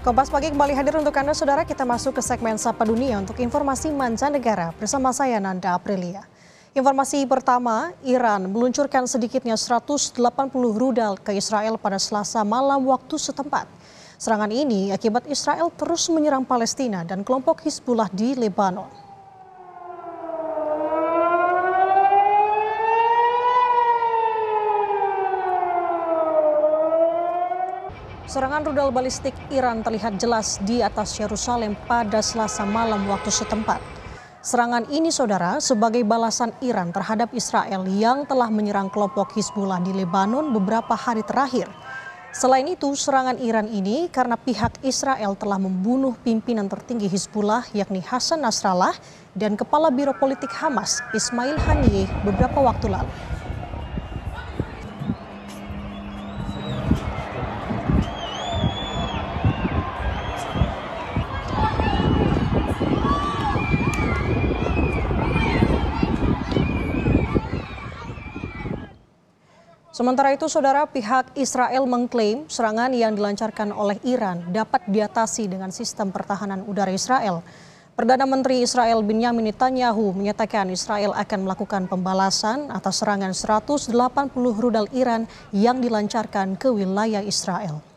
Kompas Pagi kembali hadir untuk Anda, Saudara. Kita masuk ke segmen Sapa Dunia untuk informasi mancanegara bersama saya, Nanda Aprilia. Informasi pertama, Iran meluncurkan sedikitnya 180 rudal ke Israel pada selasa malam waktu setempat. Serangan ini akibat Israel terus menyerang Palestina dan kelompok Hizbullah di Lebanon. Serangan rudal balistik Iran terlihat jelas di atas Yerusalem pada Selasa malam waktu setempat. Serangan ini, saudara, sebagai balasan Iran terhadap Israel yang telah menyerang kelompok Hizbullah di Lebanon beberapa hari terakhir. Selain itu, serangan Iran ini karena pihak Israel telah membunuh pimpinan tertinggi Hizbullah yakni Hasan Nasrallah dan Kepala Biro Politik Hamas Ismail Haniyeh beberapa waktu lalu. Sementara itu, saudara pihak Israel mengklaim serangan yang dilancarkan oleh Iran dapat diatasi dengan sistem pertahanan udara Israel. Perdana Menteri Israel Benjamin Netanyahu menyatakan Israel akan melakukan pembalasan atas serangan 180 rudal Iran yang dilancarkan ke wilayah Israel.